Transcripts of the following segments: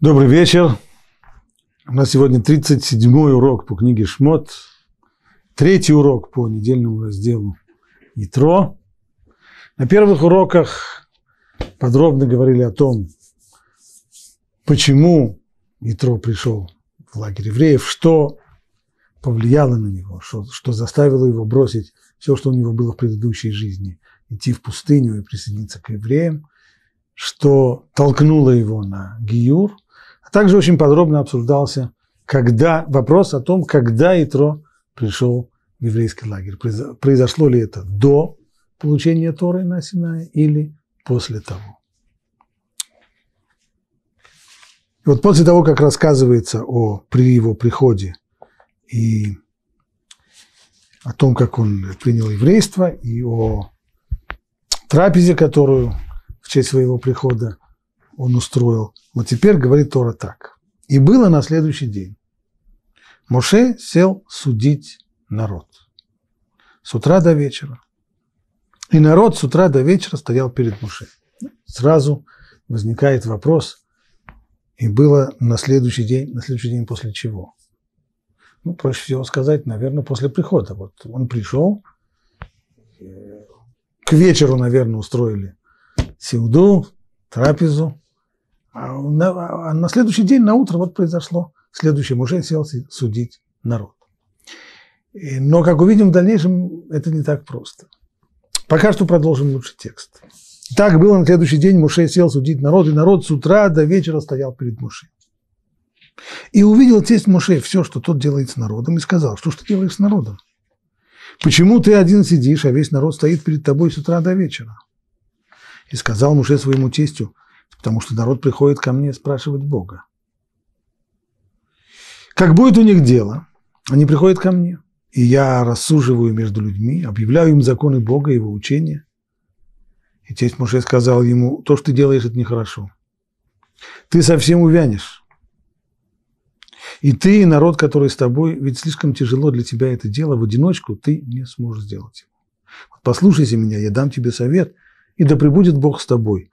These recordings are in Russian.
Добрый вечер. У нас сегодня 37-й урок по книге Шмот, третий урок по недельному разделу Итро. На первых уроках подробно говорили о том, почему Итро пришел в лагерь евреев, что повлияло на него, что, что заставило его бросить все, что у него было в предыдущей жизни, идти в пустыню и присоединиться к евреям, что толкнуло его на Гиюр – также очень подробно обсуждался когда, вопрос о том, когда Итро пришел в еврейский лагерь. Произошло ли это до получения Торы на Синае или после того. И вот после того, как рассказывается о, при его приходе и о том, как он принял еврейство, и о трапезе, которую в честь своего прихода он устроил. Вот теперь говорит Тора так. И было на следующий день. Моше сел судить народ. С утра до вечера. И народ с утра до вечера стоял перед Моше. Сразу возникает вопрос, и было на следующий день, на следующий день после чего? Ну, проще всего сказать, наверное, после прихода. Вот он пришел, э, к вечеру, наверное, устроили сеуду, трапезу, а на, а на следующий день, на утро, вот произошло следующее. Мужей сел судить народ. И, но, как увидим в дальнейшем, это не так просто. Пока что продолжим лучше текст. Так было на следующий день, Мушей сел судить народ, и народ с утра до вечера стоял перед Мушей. И увидел тесть Мушей все, что тот делает с народом, и сказал, что ж ты делаешь с народом? Почему ты один сидишь, а весь народ стоит перед тобой с утра до вечера? И сказал Муше своему тестю, потому что народ приходит ко мне спрашивать Бога. Как будет у них дело, они приходят ко мне, и я рассуживаю между людьми, объявляю им законы Бога, Его учения. И тесть Муше сказал ему, то, что ты делаешь, это нехорошо. Ты совсем увянешь. И ты, и народ, который с тобой, ведь слишком тяжело для тебя это дело, в одиночку ты не сможешь сделать его. Вот послушайся меня, я дам тебе совет, и да пребудет Бог с тобой.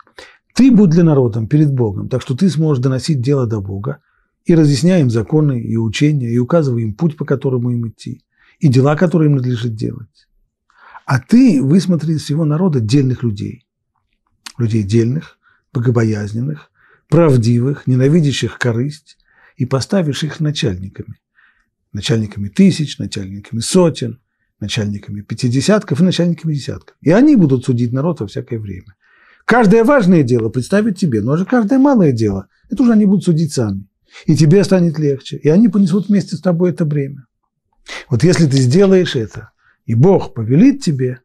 Ты будь для народом перед Богом, так что ты сможешь доносить дело до Бога и разъясняй им законы и учения, и указывай им путь, по которому им идти, и дела, которые им надлежит делать. А ты высмотри из всего народа дельных людей. Людей дельных, богобоязненных, правдивых, ненавидящих корысть, и поставишь их начальниками. Начальниками тысяч, начальниками сотен, начальниками пятидесятков и начальниками десятков. И они будут судить народ во всякое время. Каждое важное дело представят тебе, но же каждое малое дело, это уже они будут судить сами. И тебе станет легче, и они понесут вместе с тобой это бремя. Вот если ты сделаешь это, и Бог повелит тебе,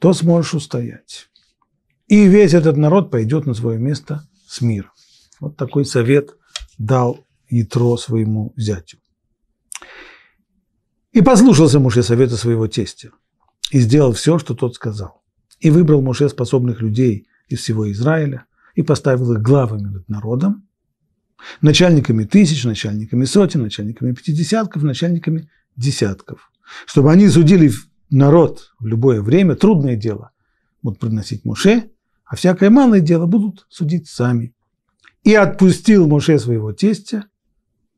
то сможешь устоять. И весь этот народ пойдет на свое место с миром. Вот такой совет дал Ятро своему зятю. И послушался Муше совета своего тестя, и сделал все, что тот сказал. И выбрал Муше способных людей из всего Израиля и поставил их главами над народом, начальниками тысяч, начальниками сотен, начальниками пятидесятков, начальниками десятков. Чтобы они судили народ в любое время, трудное дело будут приносить Муше, а всякое малое дело будут судить сами. И отпустил Муше своего тестя,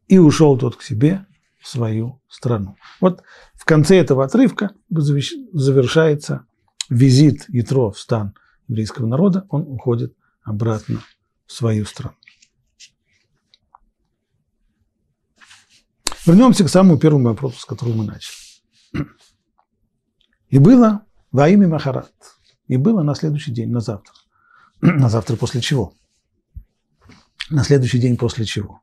и ушел тот к себе в свою страну. Вот в конце этого отрывка завершается визит Ятро в стан – еврейского народа, он уходит обратно в свою страну. Вернемся к самому первому вопросу, с которого мы начали. И было во имя Махарат. И было на следующий день, на завтра. На завтра после чего? На следующий день после чего?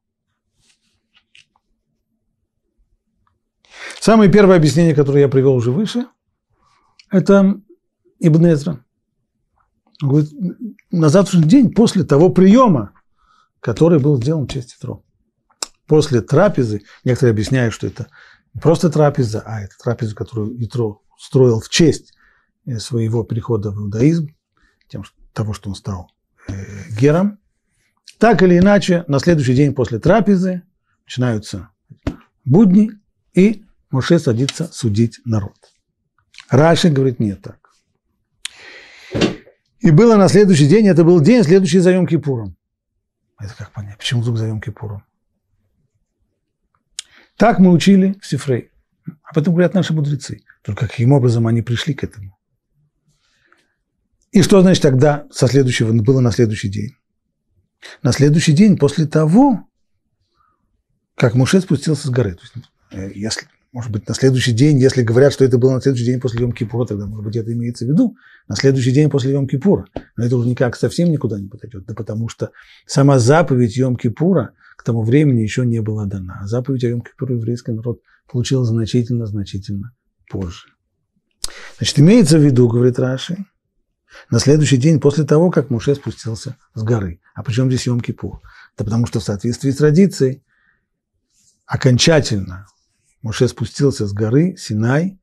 Самое первое объяснение, которое я привел уже выше, это Ибн Эзра. Говорит, на завтрашний день после того приема, который был сделан в честь Титро. После трапезы, некоторые объясняют, что это не просто трапеза, а это трапеза, которую Итро строил в честь э, своего перехода в иудаизм, тем, того, что он стал э, гером. Так или иначе, на следующий день после трапезы начинаются будни, и Моше садится судить народ. Раши говорит не так. И было на следующий день, это был день, следующий за Йом Кипуром. Это как понять, почему вдруг за Йом Кипуром? Так мы учили в Сифрей. А Об этом говорят наши мудрецы. Только каким образом они пришли к этому? И что значит тогда со следующего, было на следующий день? На следующий день после того, как Муше спустился с горы. То есть, э, если может быть, на следующий день, если говорят, что это было на следующий день после Йом-Кипура, тогда, может быть, это имеется в виду, на следующий день после Йом-Кипура. Но это уже никак совсем никуда не подойдет, да потому что сама заповедь Йом-Кипура к тому времени еще не была дана. А заповедь о Йом-Кипуре еврейский народ получил значительно-значительно позже. Значит, имеется в виду, говорит Раши, на следующий день после того, как Муше спустился с горы. А причем здесь Йом-Кипур? Да потому что в соответствии с традицией окончательно Моше спустился с горы Синай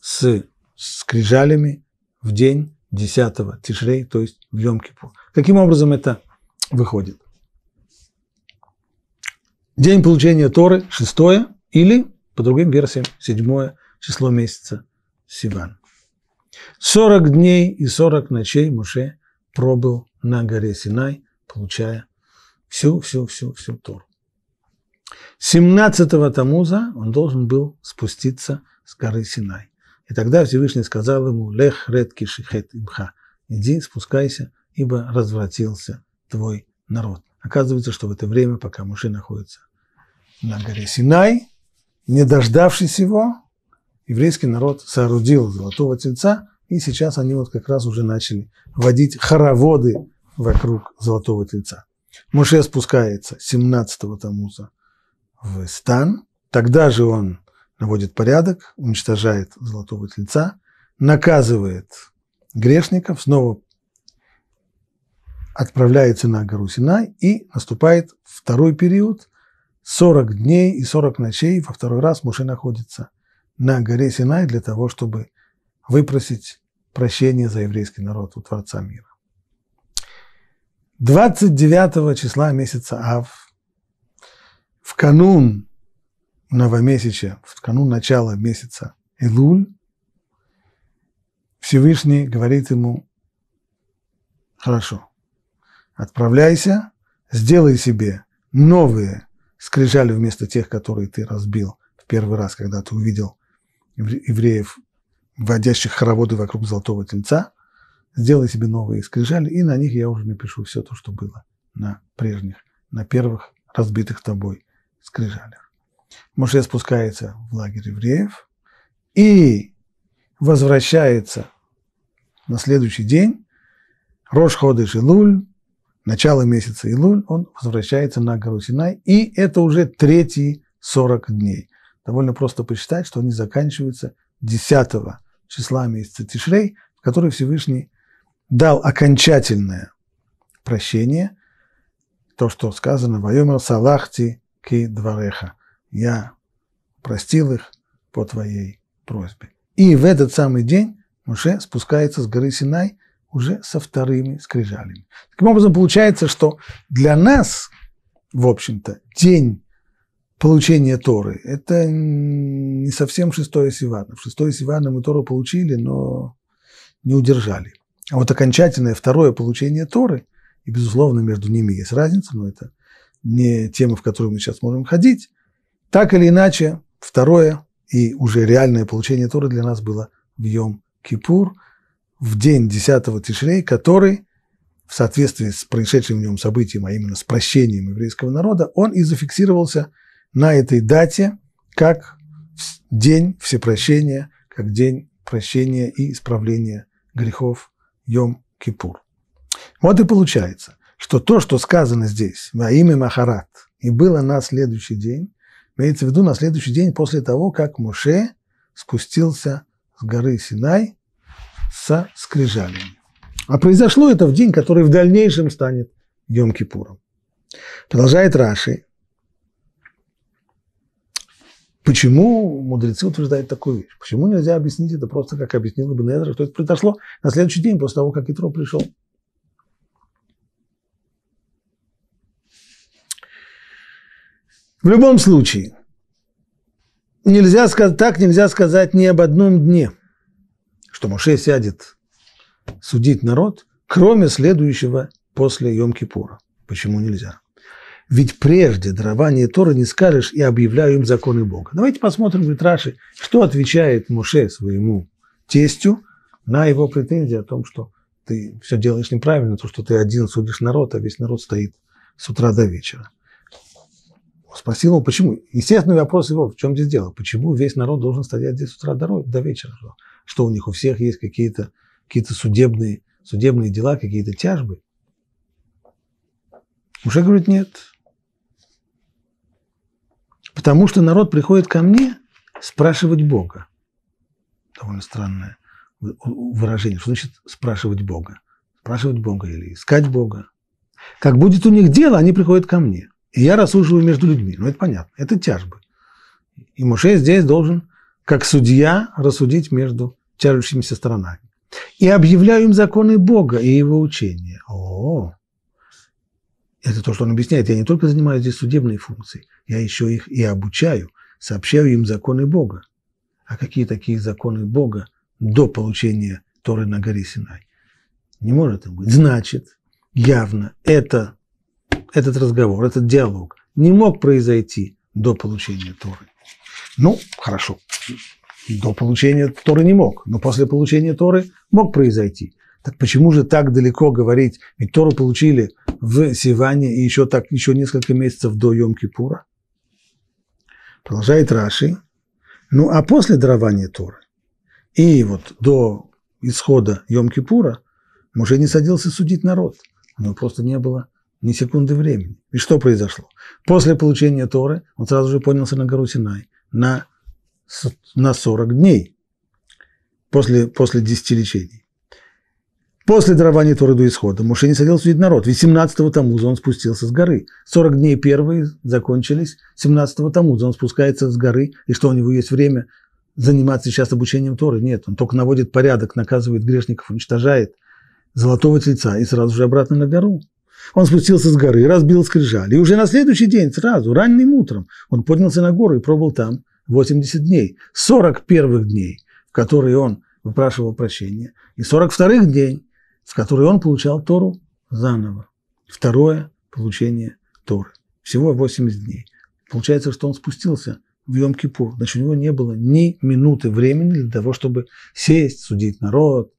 с скрижалями в день 10 Тишрей, то есть в йом -Кипур. Каким образом это выходит? День получения Торы – шестое или, по другим версиям, седьмое число месяца Сиван. 40 дней и 40 ночей Моше пробыл на горе Синай, получая всю-всю-всю-всю Тору. 17-го Тамуза он должен был спуститься с горы Синай. И тогда Всевышний сказал ему, «Лех редки шихет имха» – «Иди, спускайся, ибо развратился твой народ». Оказывается, что в это время, пока Муше находится на горе Синай, не дождавшись его, еврейский народ соорудил золотого тельца, и сейчас они вот как раз уже начали водить хороводы вокруг золотого тельца. Муше спускается 17-го Тамуза в стан. Тогда же он наводит порядок, уничтожает золотого тельца, наказывает грешников, снова отправляется на гору Синай и наступает второй период, 40 дней и 40 ночей, во второй раз Муше находится на горе Синай для того, чтобы выпросить прощение за еврейский народ у Творца мира. 29 числа месяца Ав – в канун новомесяча, в канун начала месяца Илуль, Всевышний говорит ему, хорошо, отправляйся, сделай себе новые скрижали вместо тех, которые ты разбил в первый раз, когда ты увидел евреев, водящих хороводы вокруг золотого тельца, сделай себе новые скрижали, и на них я уже напишу все то, что было на прежних, на первых разбитых тобой скрижалях. Моше спускается в лагерь евреев и возвращается на следующий день, Рош ходы Илуль, начало месяца Илуль, он возвращается на гору Синай, и это уже третий 40 дней. Довольно просто посчитать, что они заканчиваются 10 числа месяца Тишрей, в который Всевышний дал окончательное прощение, то, что сказано «Вайомер салахти кедвареха. Я простил их по твоей просьбе. И в этот самый день Моше спускается с горы Синай уже со вторыми скрижалями. Таким образом, получается, что для нас, в общем-то, день получения Торы – это не совсем шестое Сивана. В шестое Сивана мы Тору получили, но не удержали. А вот окончательное второе получение Торы, и, безусловно, между ними есть разница, но это – не тема, в которую мы сейчас можем ходить. Так или иначе, второе и уже реальное получение Торы для нас было в Йом-Кипур, в день 10-го Тишрей, который в соответствии с происшедшим в нем событием, а именно с прощением еврейского народа, он и зафиксировался на этой дате как день всепрощения, как день прощения и исправления грехов Йом-Кипур. Вот и получается, что то, что сказано здесь, во имя Махарат, и было на следующий день, имеется в виду на следующий день после того, как Муше спустился с горы Синай со скрижалями. А произошло это в день, который в дальнейшем станет Йом-Кипуром. Продолжает Раши. Почему мудрецы утверждают такую вещь? Почему нельзя объяснить это просто, как объяснил бы Эзра, что это произошло на следующий день после того, как Итро пришел? В любом случае, нельзя сказать, так нельзя сказать ни об одном дне, что Моше сядет судить народ, кроме следующего после Йом-Кипура. Почему нельзя? Ведь прежде дарование Торы не скажешь и объявляю им законы Бога. Давайте посмотрим, в Раши, что отвечает Муше своему тестю на его претензии о том, что ты все делаешь неправильно, то, что ты один судишь народ, а весь народ стоит с утра до вечера. Спросил его, почему. Естественный вопрос его, в чем здесь дело? Почему весь народ должен стоять здесь с утра до, до вечера? Что у них у всех есть какие-то какие судебные, судебные дела, какие-то тяжбы? Уже говорит, нет. Потому что народ приходит ко мне спрашивать Бога. Довольно странное выражение. Что значит спрашивать Бога? Спрашивать Бога или искать Бога. Как будет у них дело, они приходят ко мне. И я рассуживаю между людьми. Ну, это понятно, это тяжбы. И Муше здесь должен, как судья, рассудить между тяжущимися сторонами. И объявляю им законы Бога и его учения. О, это то, что он объясняет. Я не только занимаюсь здесь судебной функцией, я еще их и обучаю, сообщаю им законы Бога. А какие такие законы Бога до получения Торы на горе Синай? Не может их быть. Значит, явно это этот разговор, этот диалог не мог произойти до получения Торы. Ну, хорошо, до получения Торы не мог, но после получения Торы мог произойти. Так почему же так далеко говорить? Ведь Тору получили в Сиване и еще, так, еще несколько месяцев до Йом-Кипура. Продолжает Раши. Ну, а после дарования Торы и вот до исхода Йом-Кипура Муж не садился судить народ. но просто не было ни секунды времени. И что произошло? После получения Торы он сразу же поднялся на гору Синай на, на 40 дней после, после 10 лечений. После дарования Торы до исхода Муше не садился судить народ. 18-го Тамуза он спустился с горы. 40 дней первые закончились. 17-го Тамуза он спускается с горы. И что, у него есть время заниматься сейчас обучением Торы? Нет, он только наводит порядок, наказывает грешников, уничтожает золотого тельца и сразу же обратно на гору. Он спустился с горы, разбил скрижаль. И уже на следующий день, сразу, ранним утром, он поднялся на гору и пробыл там 80 дней. 40 первых дней, в которые он выпрашивал прощения, и 42 дней, в которые он получал Тору заново. Второе получение Торы. Всего 80 дней. Получается, что он спустился в Йом-Кипур. Значит, у него не было ни минуты времени для того, чтобы сесть, судить народ,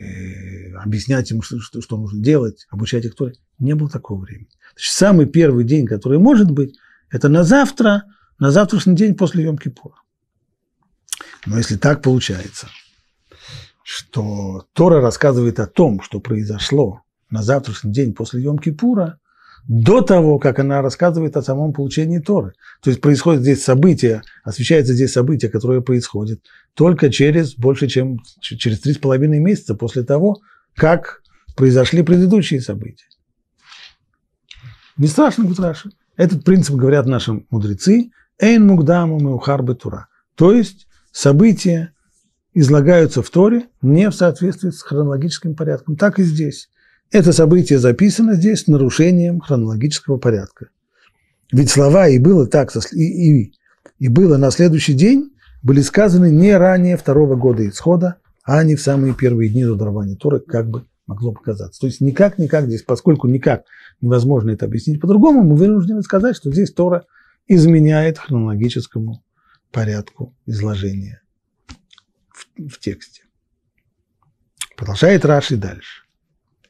Э, объяснять им, что, что, что нужно делать, обучать их Торе. Не было такого времени. Значит, самый первый день, который может быть, это на завтра, на завтрашний день после Йом-Кипура. Но если так получается, что Тора рассказывает о том, что произошло на завтрашний день после Йом-Кипура, до того, как она рассказывает о самом получении Торы. То есть происходит здесь событие, освещается здесь событие, которое происходит только через больше, чем через три с половиной месяца после того, как произошли предыдущие события. Не страшно, Гутраши. Этот принцип говорят наши мудрецы. Эйн мукдаму меухарбы тура. То есть события излагаются в Торе не в соответствии с хронологическим порядком. Так и здесь. Это событие записано здесь нарушением хронологического порядка. Ведь слова «и было так» и, и, «и было на следующий день» были сказаны не ранее второго года исхода, а не в самые первые дни до дарования Торы, как бы могло показаться. То есть никак-никак здесь, поскольку никак невозможно это объяснить по-другому, мы вынуждены сказать, что здесь Тора изменяет хронологическому порядку изложения в, в тексте. Продолжает Раши дальше.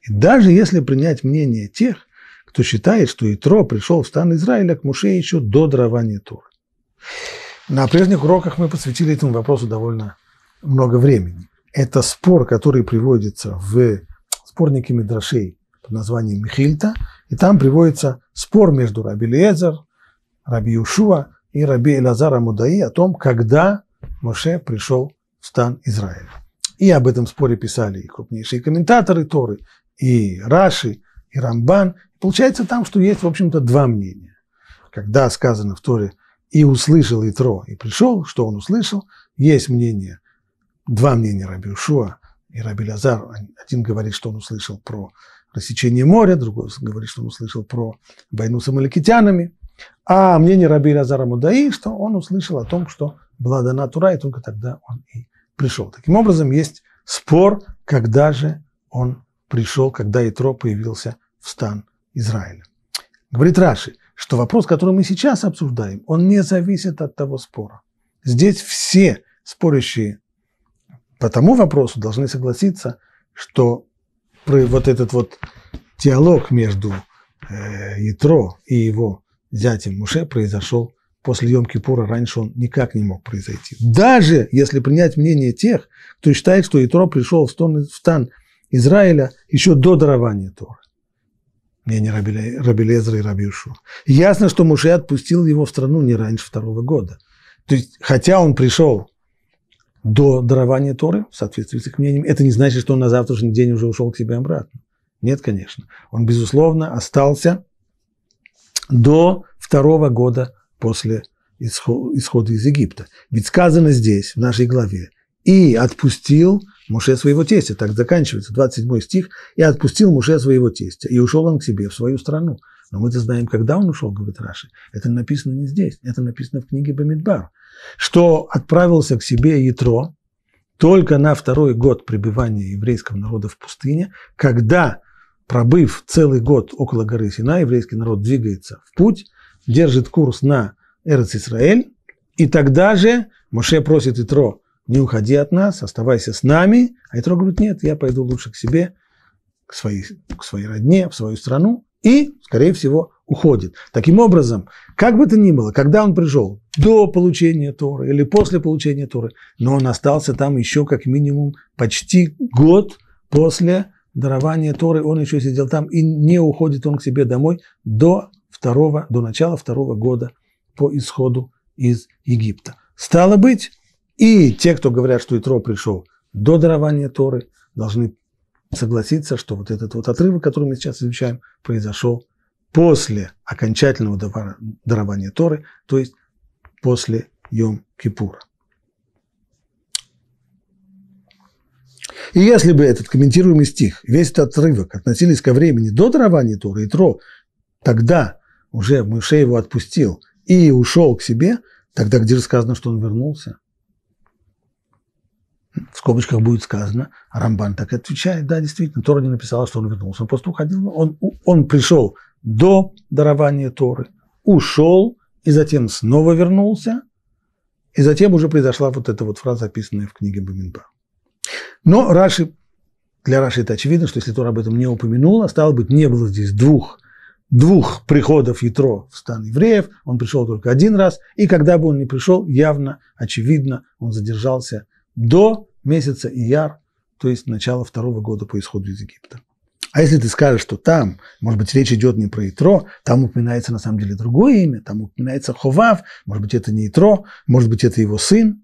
И даже если принять мнение тех, кто считает, что Итро пришел в стан Израиля к Муше еще до дарования Тура. На прежних уроках мы посвятили этому вопросу довольно много времени. Это спор, который приводится в спорнике Мидрашей под названием Михильта, и там приводится спор между Раби Лезер, Раби Юшуа и Раби Элазара Мудаи о том, когда Моше пришел в стан Израиля. И об этом споре писали и крупнейшие комментаторы Торы, и Раши, и Рамбан. Получается там, что есть, в общем-то, два мнения. Когда сказано в Торе «и услышал Итро, и пришел», что он услышал, есть мнение, два мнения Раби Ушуа и Раби Лазар. Один говорит, что он услышал про рассечение моря, другой говорит, что он услышал про войну с амаликитянами. А мнение Раби Лазара Мудаи, что он услышал о том, что была дана Тура, и только тогда он и пришел. Таким образом, есть спор, когда же он пришел, когда Итро появился в стан Израиля. Говорит Раши, что вопрос, который мы сейчас обсуждаем, он не зависит от того спора. Здесь все спорящие по тому вопросу должны согласиться, что вот этот вот диалог между э, Итро и его зятем Муше произошел после Йом-Кипура, раньше он никак не мог произойти. Даже если принять мнение тех, кто считает, что Итро пришел в стан, в стан Израиля еще до дарования Торы. Мнение Рабелезра и Рабиушу. Ясно, что Муше отпустил его в страну не раньше второго года. То есть, хотя он пришел до дарования Торы, в соответствии с их мнением, это не значит, что он на завтрашний день уже ушел к себе обратно. Нет, конечно. Он, безусловно, остался до второго года после исхода из Египта. Ведь сказано здесь, в нашей главе, и отпустил Муше своего тестя. Так заканчивается 27 стих. И отпустил Муше своего тестя. И ушел он к себе в свою страну. Но мы-то знаем, когда он ушел, говорит Раши. Это написано не здесь, это написано в книге Бамидбар. Что отправился к себе Ятро только на второй год пребывания еврейского народа в пустыне, когда, пробыв целый год около горы Сина, еврейский народ двигается в путь, держит курс на Эрц Исраэль, и тогда же Моше просит Итро не уходи от нас, оставайся с нами. А Итро говорит, нет, я пойду лучше к себе, к своей, к своей родне, в свою страну. И, скорее всего, уходит. Таким образом, как бы то ни было, когда он пришел, до получения Торы или после получения Торы, но он остался там еще как минимум почти год после дарования Торы, он еще сидел там и не уходит он к себе домой до, второго, до начала второго года по исходу из Египта. Стало быть, и те, кто говорят, что Итро пришел до дарования Торы, должны согласиться, что вот этот вот отрывок, который мы сейчас изучаем, произошел после окончательного дарования Торы, то есть после Йом-Кипура. И если бы этот комментируемый стих, весь этот отрывок относились ко времени до дарования Торы и Тро, тогда уже Мышей его отпустил и ушел к себе, тогда где же сказано, что он вернулся? в скобочках будет сказано, Рамбан так отвечает, да, действительно, Тора не написала, что он вернулся, он просто уходил, он, он пришел до дарования Торы, ушел и затем снова вернулся, и затем уже произошла вот эта вот фраза, описанная в книге Баминба. Но Раши, для Раши это очевидно, что если Тора об этом не упомянула, стало быть, не было здесь двух, двух приходов Ятро в стан евреев, он пришел только один раз, и когда бы он не пришел, явно, очевидно, он задержался до месяца Ияр, то есть начало второго года по исходу из Египта. А если ты скажешь, что там, может быть, речь идет не про Итро, там упоминается на самом деле другое имя, там упоминается Ховав, может быть, это не Итро, может быть, это его сын.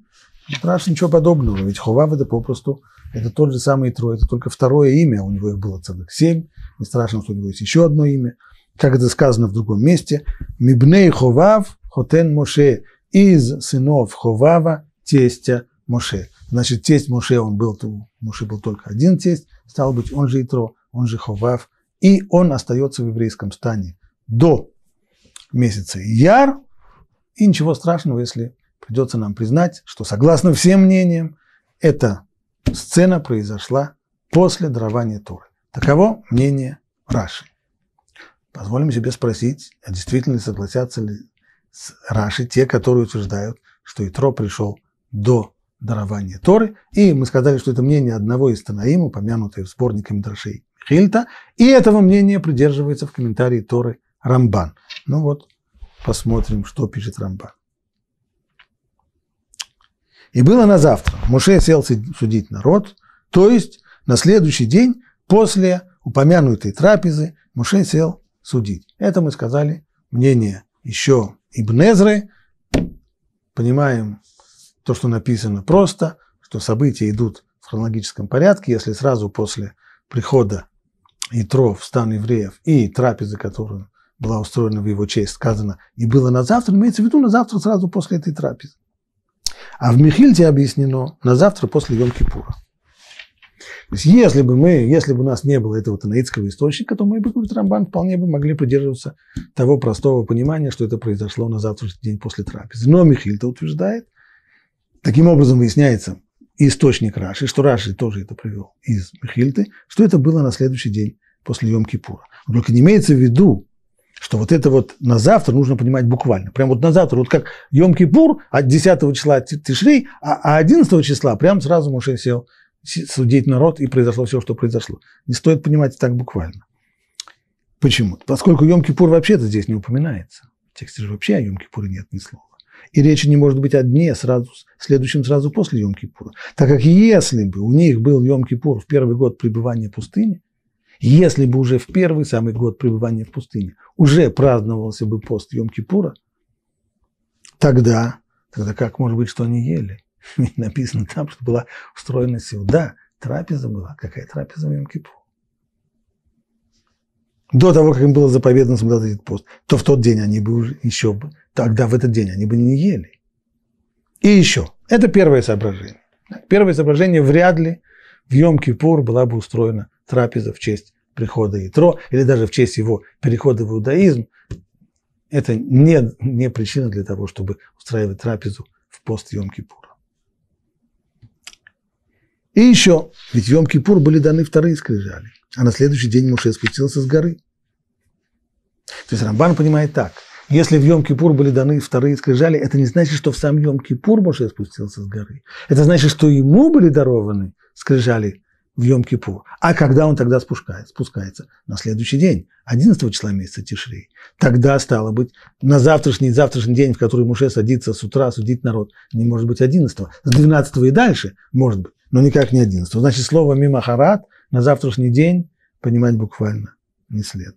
Не страшно ничего подобного, ведь Ховав это попросту, это тот же самый Итро, это только второе имя, у него их было целых семь, не страшно, что у него есть еще одно имя. Как это сказано в другом месте, Мибней Ховав Хотен Моше, из сынов Ховава, тестя Моше. Значит, тесть Муше, он был, у был только один тесть, стал быть, он же Итро, он же Ховав, и он остается в еврейском стане до месяца Яр, и ничего страшного, если придется нам признать, что согласно всем мнениям, эта сцена произошла после дарования Торы. Таково мнение Раши. Позволим себе спросить, а действительно согласятся ли с Раши те, которые утверждают, что Итро пришел до дарование Торы. И мы сказали, что это мнение одного из Танаим, упомянутое в сборнике Мидрашей Хильта. И этого мнения придерживается в комментарии Торы Рамбан. Ну вот, посмотрим, что пишет Рамбан. И было на завтра. Муше сел судить народ, то есть на следующий день после упомянутой трапезы Муше сел судить. Это мы сказали мнение еще Ибнезры. Понимаем то, что написано просто, что события идут в хронологическом порядке, если сразу после прихода Итро в стан евреев и трапезы, которая была устроена в его честь, сказано, и было на завтра, имеется в виду на завтра сразу после этой трапезы. А в Михильде объяснено на завтра после Йом-Кипура. То есть, если бы мы, если бы у нас не было этого танаитского источника, то мы бы, говорит Рамбан, вполне бы могли придерживаться того простого понимания, что это произошло на завтрашний день после трапезы. Но Михильта утверждает, Таким образом выясняется источник Раши, что Раши тоже это привел из Михильты, что это было на следующий день после Йом-Кипура. Только не имеется в виду, что вот это вот на завтра нужно понимать буквально. Прям вот на завтра, вот как Йом-Кипур от 10 числа Тишрей, а 11 а числа прям сразу Муше сел судить народ, и произошло все, что произошло. Не стоит понимать так буквально. Почему? Поскольку Йом-Кипур вообще-то здесь не упоминается. В тексте же вообще о Йом-Кипуре нет ни слова. И речи не может быть о дне, сразу, следующем сразу после Йом-Кипура. Так как если бы у них был Йом-Кипур в первый год пребывания в пустыне, если бы уже в первый самый год пребывания в пустыне уже праздновался бы пост Йом-Кипура, тогда, тогда как может быть, что они ели? Ведь написано там, что была устроена сюда, трапеза была. Какая трапеза в Йом-Кипур? До того, как им было заповедано соблюдать этот пост, то в тот день они бы уже еще бы тогда в этот день они бы не ели. И еще, это первое соображение. Первое соображение вряд ли в Йом-Кипур была бы устроена трапеза в честь прихода Ятро или даже в честь его перехода в иудаизм. Это не, не причина для того, чтобы устраивать трапезу в пост Йом-Кипура. И еще, ведь в Йом-Кипур были даны вторые скрижали, а на следующий день Муше спустился с горы. То есть Рамбан понимает так – если в Йом-Кипур были даны вторые скрижали, это не значит, что в сам Йом-Кипур Моше спустился с горы. Это значит, что ему были дарованы скрижали в Йом-Кипур. А когда он тогда спускает, спускается? На следующий день, 11 числа месяца Тишрей. Тогда, стало быть, на завтрашний завтрашний день, в который Муше садится с утра судить народ, не может быть 11 С 12 и дальше, может быть, но никак не 11 Значит, слово «мимахарат» на завтрашний день понимать буквально не следует.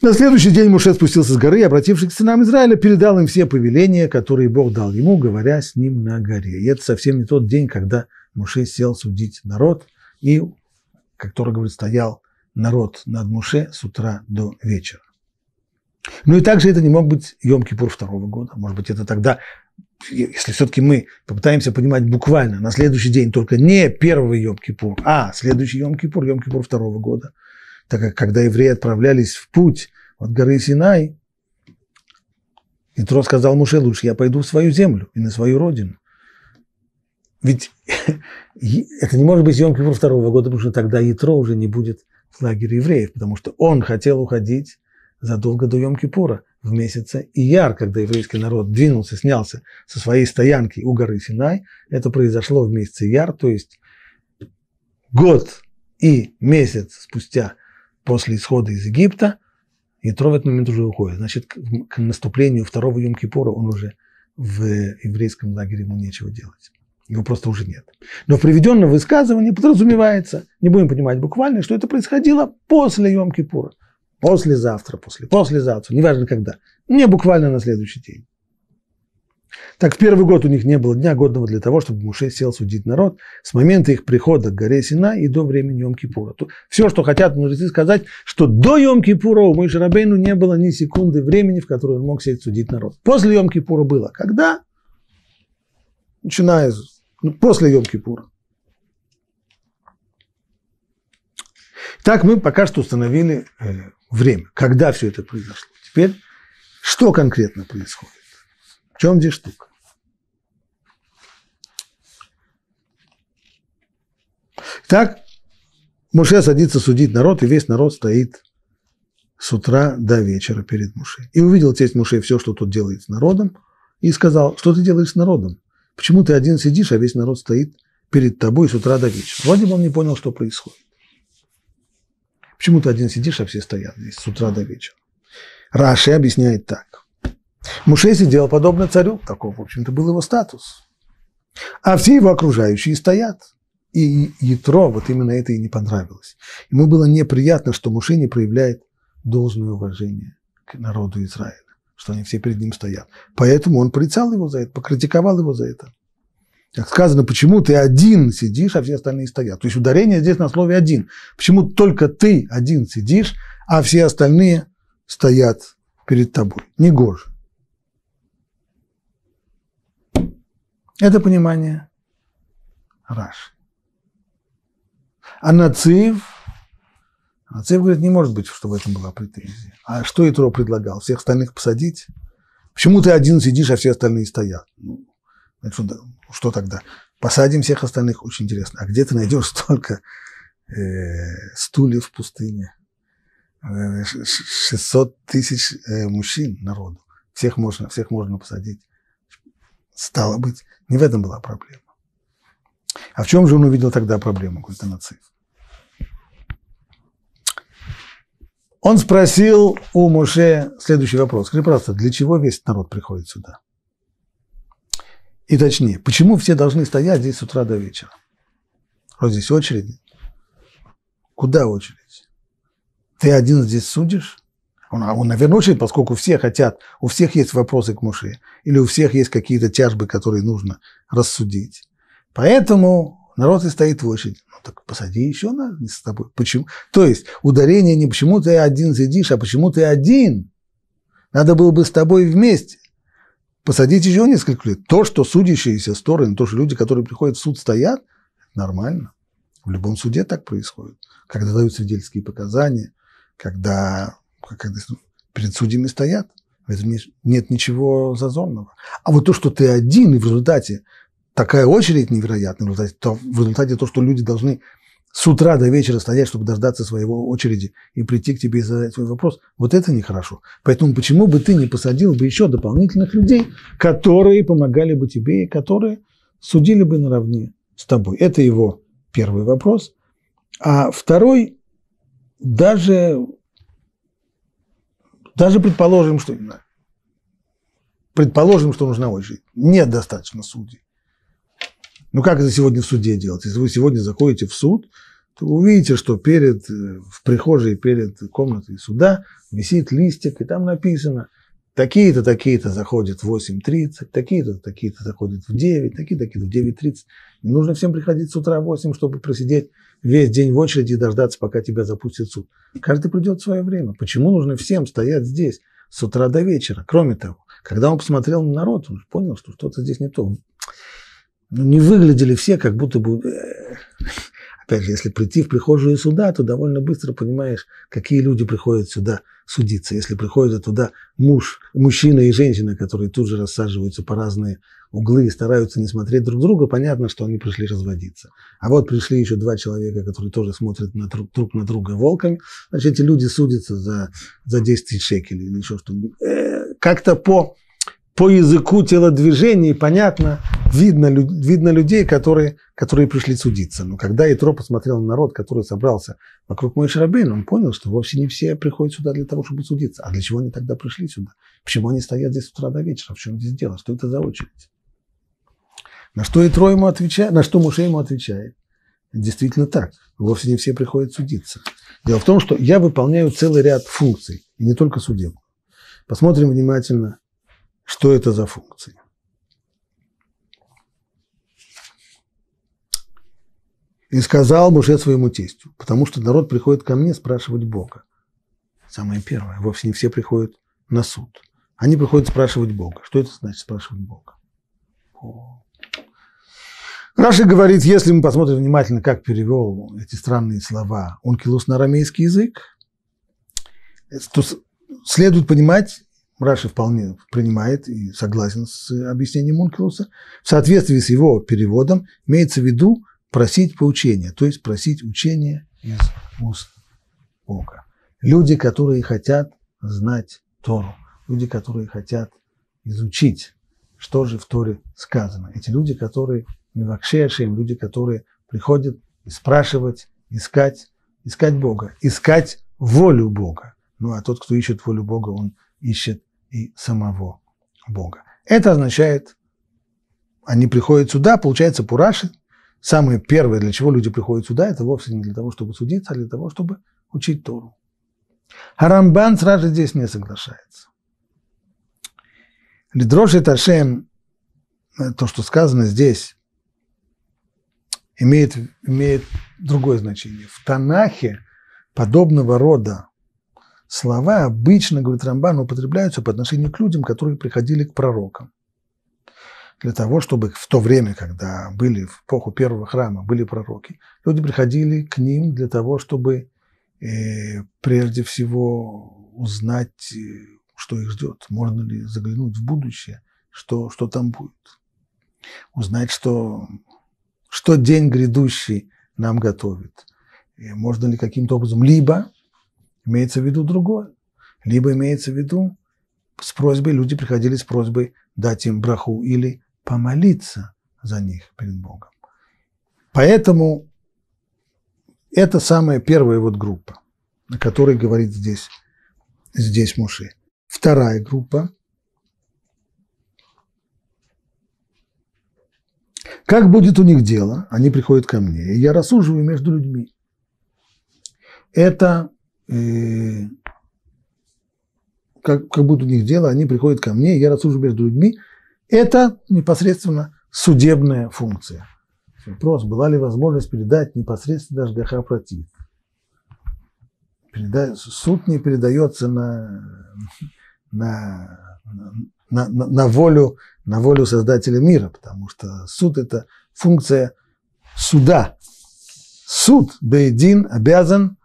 На следующий день Муше спустился с горы и, обратившись к сынам Израиля, передал им все повеления, которые Бог дал ему, говоря с ним на горе. И это совсем не тот день, когда Муше сел судить народ, и, как Тора говорит, стоял народ над Муше с утра до вечера. Ну и также это не мог быть Йом-Кипур второго года. Может быть, это тогда, если все-таки мы попытаемся понимать буквально на следующий день, только не первый Йом-Кипур, а следующий Йом-Кипур, Йом-Кипур второго года – так как когда евреи отправлялись в путь от горы Синай, Итро сказал Муше, лучше я пойду в свою землю и на свою родину. Ведь это не может быть Йом второго года, потому что тогда Итро уже не будет в лагере евреев, потому что он хотел уходить задолго до Йом Кипура, в месяце Ияр, когда еврейский народ двинулся, снялся со своей стоянки у горы Синай. Это произошло в месяце Ияр, то есть год и месяц спустя – после исхода из Египта, Ятро в этот момент уже уходит. Значит, к наступлению второго Йом-Кипура он уже в еврейском лагере ему нечего делать. Его просто уже нет. Но в приведенном высказывании подразумевается, не будем понимать буквально, что это происходило после Йом-Кипура. Послезавтра, после, послезавтра, неважно когда. Не буквально на следующий день. Так в первый год у них не было дня годного для того, чтобы Муше сел судить народ с момента их прихода к горе Сина и до времени Йом-Кипура. Все, что хотят мудрецы сказать, что до Йом-Кипура у Моисея Рабейну не было ни секунды времени, в которой он мог сесть судить народ. После Йом-Кипура было. Когда? Начиная с... Ну, после Йом-Кипура. Так мы пока что установили э, время, когда все это произошло. Теперь, что конкретно происходит? чем здесь штука? Так Муше садится судить народ, и весь народ стоит с утра до вечера перед Муше. И увидел тесть Муше все, что тут делает с народом, и сказал, что ты делаешь с народом? Почему ты один сидишь, а весь народ стоит перед тобой с утра до вечера? Вроде бы он не понял, что происходит. Почему ты один сидишь, а все стоят здесь с утра до вечера? Раши объясняет так. Муше сидел подобно царю, таков, в общем-то, был его статус. А все его окружающие стоят. И Ятро вот именно это и не понравилось. Ему было неприятно, что Муше не проявляет должное уважение к народу Израиля, что они все перед ним стоят. Поэтому он порицал его за это, покритиковал его за это. Как сказано, почему ты один сидишь, а все остальные стоят. То есть ударение здесь на слове «один». Почему только ты один сидишь, а все остальные стоят перед тобой. Негоже. Это понимание Раши. А нацив, нацив говорит, не может быть, чтобы в этом была претензия. А что Итро предлагал? Всех остальных посадить? Почему ты один сидишь, а все остальные стоят? Ну, что, что тогда? Посадим всех остальных, очень интересно. А где ты найдешь столько э, стульев в пустыне? 600 э, тысяч э, мужчин народу. Всех можно, всех можно посадить. Стало быть, не в этом была проблема. А в чем же он увидел тогда проблему, Гультанациев? Он спросил у Муше следующий вопрос. Скажи, пожалуйста, для чего весь народ приходит сюда? И точнее, почему все должны стоять здесь с утра до вечера? Вот здесь очереди. Куда очередь? Ты один здесь судишь? Он, а он наверное, очень, поскольку все хотят, у всех есть вопросы к Моше, или у всех есть какие-то тяжбы, которые нужно рассудить. Поэтому народ и стоит в очереди. Ну так посади еще нас с тобой. Почему? То есть ударение не почему ты один сидишь, а почему ты один. Надо было бы с тобой вместе. Посадить еще несколько лет. То, что судящиеся стороны, то, что люди, которые приходят в суд, стоят, нормально. В любом суде так происходит. Когда дают свидетельские показания, когда когда перед судьями стоят. В этом нет ничего зазорного. А вот то, что ты один, и в результате такая очередь невероятная, в результате то, в результате то что люди должны с утра до вечера стоять, чтобы дождаться своего очереди и прийти к тебе и задать свой вопрос, вот это нехорошо. Поэтому почему бы ты не посадил бы еще дополнительных людей, которые помогали бы тебе и которые судили бы наравне с тобой? Это его первый вопрос. А второй, даже даже предположим, что предположим, что нужна очередь. Нет достаточно судей. Ну как это сегодня в суде делать? Если вы сегодня заходите в суд, то вы увидите, что перед, э, в прихожей перед комнатой суда висит листик, и там написано, такие-то, такие-то заходят в 8.30, такие-то, такие-то заходят в 9, такие-то, такие-то в 9.30. Не нужно всем приходить с утра в 8, чтобы просидеть весь день в очереди и дождаться, пока тебя запустит суд. Каждый придет в свое время. Почему нужно всем стоять здесь с утра до вечера? Кроме того, когда он посмотрел на народ, он понял, что что-то здесь не то. Ну, не выглядели все, как будто бы э, Опять же, если прийти в прихожую суда, то довольно быстро понимаешь, какие люди приходят сюда судиться. Если приходят туда муж, мужчина и женщина, которые тут же рассаживаются по разные углы и стараются не смотреть друг друга, понятно, что они пришли разводиться. А вот пришли еще два человека, которые тоже смотрят на друг, друг на друга волками. Значит, эти люди судятся за, за 10 тысяч шекелей или еще что-нибудь. Э, как-то по по языку телодвижений понятно, видно, видно людей, которые, которые пришли судиться. Но когда Итро посмотрел на народ, который собрался вокруг Мои Шарабейна, он понял, что вовсе не все приходят сюда для того, чтобы судиться. А для чего они тогда пришли сюда? Почему они стоят здесь с утра до вечера? В чем здесь дело? Что это за очередь? На что Итро ему отвечает, на что Муше ему отвечает? Действительно так. Вовсе не все приходят судиться. Дело в том, что я выполняю целый ряд функций, и не только судебных. Посмотрим внимательно что это за функции? И сказал Муше своему тестю, потому что народ приходит ко мне спрашивать Бога. Самое первое, вовсе не все приходят на суд. Они приходят спрашивать Бога. Что это значит спрашивать Бога? Раши говорит, если мы посмотрим внимательно, как перевел эти странные слова онкилус на арамейский язык, то следует понимать Раши вполне принимает и согласен с объяснением Мункилуса. В соответствии с его переводом имеется в виду просить поучения, то есть просить учения из уст Бога. Люди, которые хотят знать Тору, люди, которые хотят изучить, что же в Торе сказано. Эти люди, которые не мивакшешим, люди, которые приходят и спрашивать, искать, искать Бога, искать волю Бога. Ну а тот, кто ищет волю Бога, он ищет и самого Бога. Это означает, они приходят сюда, получается, Пураши, самое первое, для чего люди приходят сюда, это вовсе не для того, чтобы судиться, а для того, чтобы учить Тору. Харамбан сразу же здесь не соглашается. Лидроши Ташем, э, то, что сказано здесь, имеет, имеет другое значение. В Танахе подобного рода слова обычно, говорит Рамбан, употребляются по отношению к людям, которые приходили к пророкам. Для того, чтобы в то время, когда были в эпоху первого храма, были пророки, люди приходили к ним для того, чтобы э, прежде всего узнать, э, что их ждет, можно ли заглянуть в будущее, что, что там будет. Узнать, что, что день грядущий нам готовит. И э, можно ли каким-то образом либо имеется в виду другое. Либо имеется в виду с просьбой, люди приходили с просьбой дать им браху или помолиться за них перед Богом. Поэтому это самая первая вот группа, о которой говорит здесь, здесь Муши. Вторая группа. Как будет у них дело? Они приходят ко мне, и я рассуживаю между людьми. Это э, как, как будто у них дело, они приходят ко мне, я рассужу между людьми. Это непосредственно судебная функция. Вопрос, была ли возможность передать непосредственно Ашгаха Пратит. Переда... Суд не передается на, на, на, на, на, волю, на волю создателя мира, потому что суд – это функция суда. Суд, Бейдин, обязан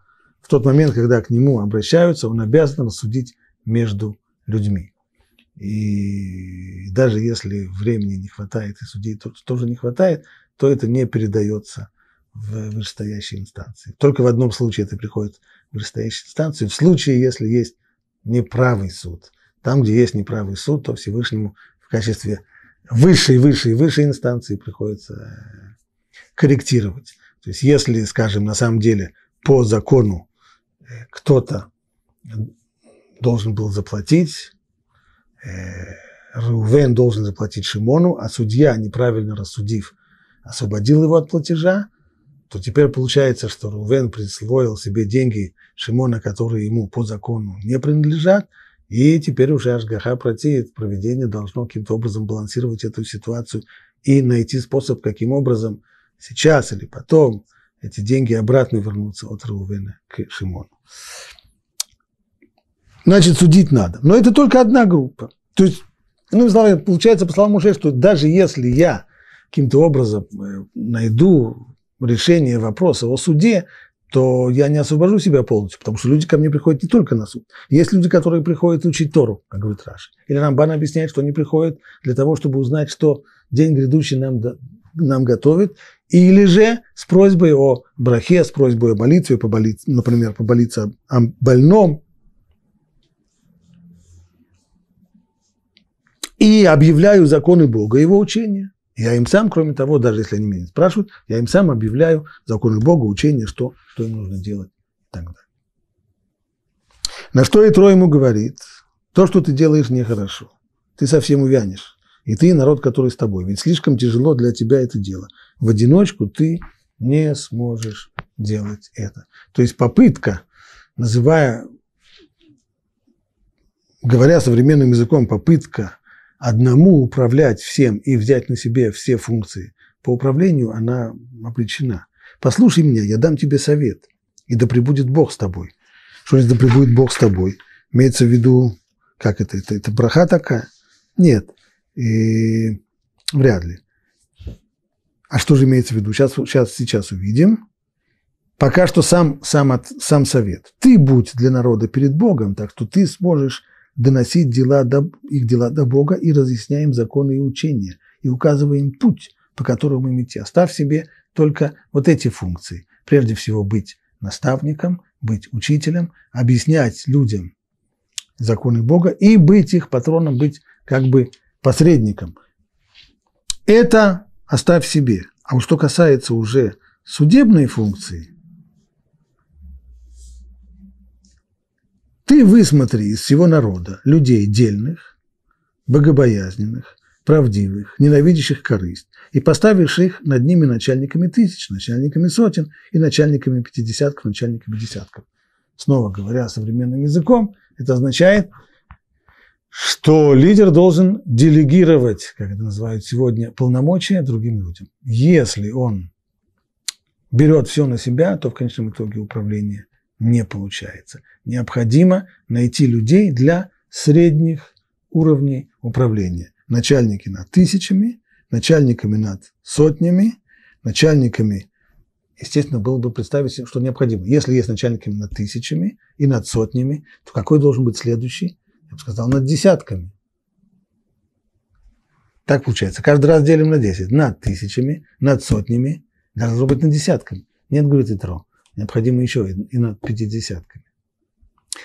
в тот момент, когда к нему обращаются, он обязан рассудить между людьми. И даже если времени не хватает и судей тоже не хватает, то это не передается в вышестоящей инстанции. Только в одном случае это приходит в вышестоящую инстанции: В случае, если есть неправый суд. Там, где есть неправый суд, то Всевышнему в качестве высшей, высшей, высшей инстанции приходится э, корректировать. То есть, если, скажем, на самом деле по закону кто-то должен был заплатить, э, Рувен должен заплатить Шимону, а судья, неправильно рассудив, освободил его от платежа, то теперь получается, что Рувен присвоил себе деньги Шимона, которые ему по закону не принадлежат, и теперь уже Ашгаха протеет, проведение должно каким-то образом балансировать эту ситуацию и найти способ, каким образом сейчас или потом эти деньги обратно вернутся от Рувена к Шимону. Значит, судить надо. Но это только одна группа. То есть, ну, получается, по словам Муше, что даже если я каким-то образом э, найду решение вопроса о суде, то я не освобожу себя полностью, потому что люди ко мне приходят не только на суд. Есть люди, которые приходят учить Тору, как говорит Раши. Или Рамбан объясняет, что они приходят для того, чтобы узнать, что день грядущий нам нам готовит, или же с просьбой о брахе, с просьбой о молитве, поболить, например, поболиться о больном. И объявляю законы Бога и его учения. Я им сам, кроме того, даже если они меня не спрашивают, я им сам объявляю законы Бога, учения, что, что им нужно делать и так далее. На что Итро ему говорит, то, что ты делаешь, нехорошо. Ты совсем увянешь. И ты, и народ, который с тобой. Ведь слишком тяжело для тебя это дело. В одиночку ты не сможешь делать это. То есть попытка, называя, говоря современным языком, попытка одному управлять всем и взять на себе все функции по управлению, она обречена. Послушай меня, я дам тебе совет, и да пребудет Бог с тобой. Что значит, да пребудет Бог с тобой? Имеется в виду, как это, это, это браха такая? Нет, и вряд ли. А что же имеется в виду? Сейчас, сейчас, сейчас увидим. Пока что сам, сам, от, сам совет. Ты будь для народа перед Богом, так что ты сможешь доносить дела до, их дела до Бога и разъясняем законы и учения, и указываем путь, по которому им идти. Оставь себе только вот эти функции. Прежде всего быть наставником, быть учителем, объяснять людям законы Бога и быть их патроном, быть как бы посредником. Это оставь себе. А уж что касается уже судебной функции, ты высмотри из всего народа людей дельных, богобоязненных, правдивых, ненавидящих корысть, и поставишь их над ними начальниками тысяч, начальниками сотен и начальниками пятидесятков, начальниками десятков. Снова говоря современным языком, это означает – что лидер должен делегировать, как это называют сегодня, полномочия другим людям. Если он берет все на себя, то в конечном итоге управление не получается. Необходимо найти людей для средних уровней управления. Начальники над тысячами, начальниками над сотнями, начальниками естественно, было бы представить, что необходимо. Если есть начальниками над тысячами и над сотнями, то какой должен быть следующий? я бы сказал, над десятками. Так получается. Каждый раз делим на 10. Над тысячами, над сотнями, должно быть над десятками. Нет, говорит Итро, необходимо еще и над пятидесятками.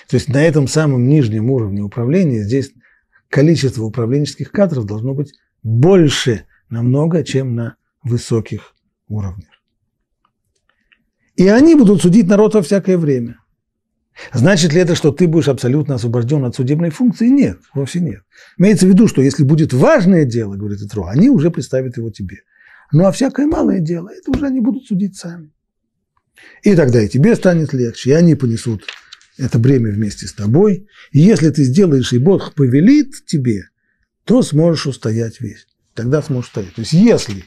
То есть на этом самом нижнем уровне управления здесь количество управленческих кадров должно быть больше намного, чем на высоких уровнях. И они будут судить народ во всякое время – Значит ли это, что ты будешь абсолютно освобожден от судебной функции? Нет, вовсе нет. Имеется в виду, что если будет важное дело, говорит Итро, они уже представят его тебе. Ну а всякое малое дело, это уже они будут судить сами. И тогда и тебе станет легче, и они понесут это бремя вместе с тобой. И если ты сделаешь, и Бог повелит тебе, то сможешь устоять весь. Тогда сможешь устоять. То есть если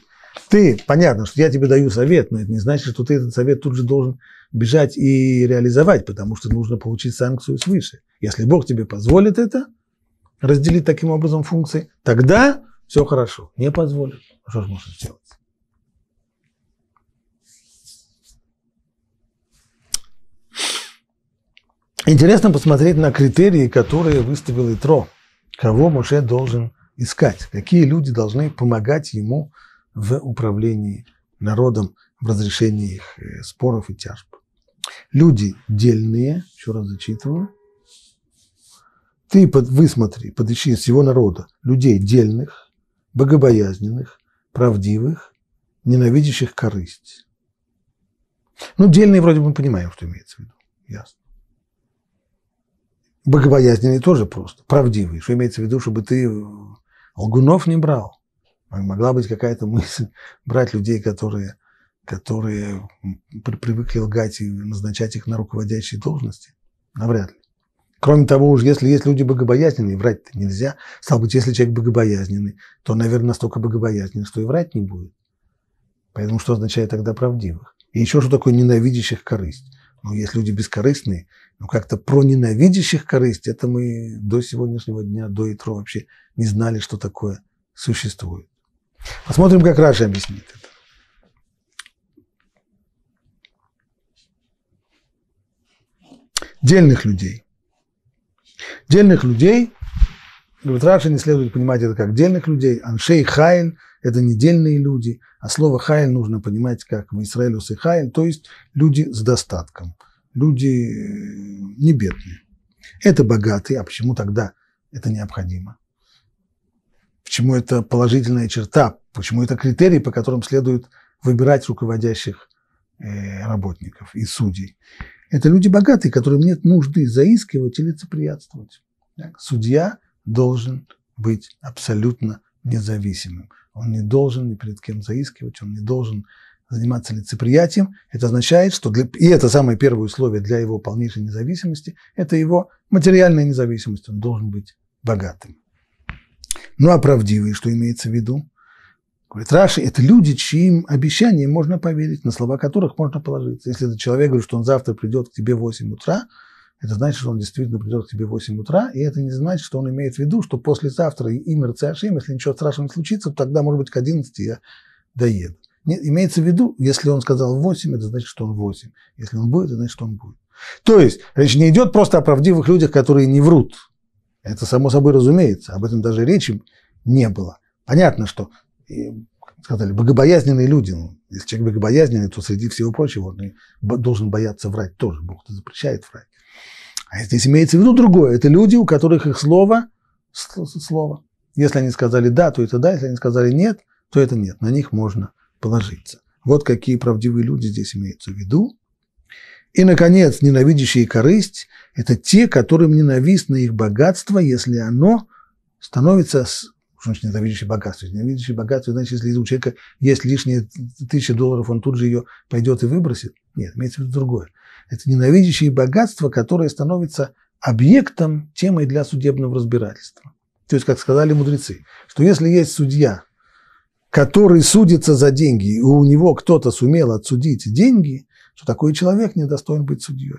ты, понятно, что я тебе даю совет, но это не значит, что ты этот совет тут же должен бежать и реализовать, потому что нужно получить санкцию свыше. Если Бог тебе позволит это, разделить таким образом функции, тогда все хорошо. Не позволит. Что же можно сделать? Интересно посмотреть на критерии, которые выставил Итро. Кого Муше должен искать? Какие люди должны помогать ему в управлении народом, в разрешении их э, споров и тяжб? Люди дельные, еще раз зачитываю, ты под, высмотри, подыщи из всего народа людей дельных, богобоязненных, правдивых, ненавидящих корысть. Ну, дельные вроде бы мы понимаем, что имеется в виду. Ясно. Богобоязненные тоже просто. Правдивые. Что имеется в виду, чтобы ты лгунов не брал. Могла быть какая-то мысль брать людей, которые которые при привыкли лгать и назначать их на руководящие должности? Навряд ли. Кроме того, уж если есть люди богобоязненные, врать-то нельзя. Стало быть, если человек богобоязненный, то, наверное, настолько богобоязненный, что и врать не будет. Поэтому что означает тогда правдивых? И еще что такое ненавидящих корысть? Ну, есть люди бескорыстные, но как-то про ненавидящих корысть, это мы до сегодняшнего дня, до Итро вообще не знали, что такое существует. Посмотрим, как Раша объяснит это. дельных людей. Дельных людей, говорит Раши, не следует понимать это как дельных людей. Аншей Хайль – это не дельные люди, а слово Хайль нужно понимать как в Израиле и Хайль, то есть люди с достатком, люди э, не бедные. Это богатые, а почему тогда это необходимо? Почему это положительная черта? Почему это критерий, по которым следует выбирать руководящих э, работников и судей? Это люди богатые, которым нет нужды заискивать и лицеприятствовать. Так? Судья должен быть абсолютно независимым. Он не должен ни перед кем заискивать, он не должен заниматься лицеприятием. Это означает, что для, и это самое первое условие для его полнейшей независимости, это его материальная независимость. Он должен быть богатым. Ну а правдивый, что имеется в виду? Говорит, Раши – это люди, чьим обещаниям можно поверить, на слова которых можно положиться. Если этот человек говорит, что он завтра придет к тебе в 8 утра, это значит, что он действительно придет к тебе в 8 утра, и это не значит, что он имеет в виду, что послезавтра и Мерцашим, если ничего страшного не случится, то тогда, может быть, к 11 я доеду. Нет, имеется в виду, если он сказал 8, это значит, что он 8. Если он будет, это значит, что он будет. То есть речь не идет просто о правдивых людях, которые не врут. Это само собой разумеется, об этом даже речи не было. Понятно, что и, сказали, богобоязненные люди. Ну, если человек богобоязненный, то среди всего прочего он должен бояться врать тоже. Бог -то запрещает врать. А здесь имеется в виду другое. Это люди, у которых их слово – слово. Если они сказали «да», то это «да», если они сказали «нет», то это «нет». На них можно положиться. Вот какие правдивые люди здесь имеются в виду. И, наконец, ненавидящие корысть – это те, которым ненавистно их богатство, если оно становится что значит ненавидящий богатство? Ненавидящий богатство, значит, если у человека есть лишние тысячи долларов, он тут же ее пойдет и выбросит. Нет, имеется в виду другое. Это ненавидящее богатство, которое становится объектом, темой для судебного разбирательства. То есть, как сказали мудрецы, что если есть судья, который судится за деньги, и у него кто-то сумел отсудить деньги, то такой человек недостоин быть судьей.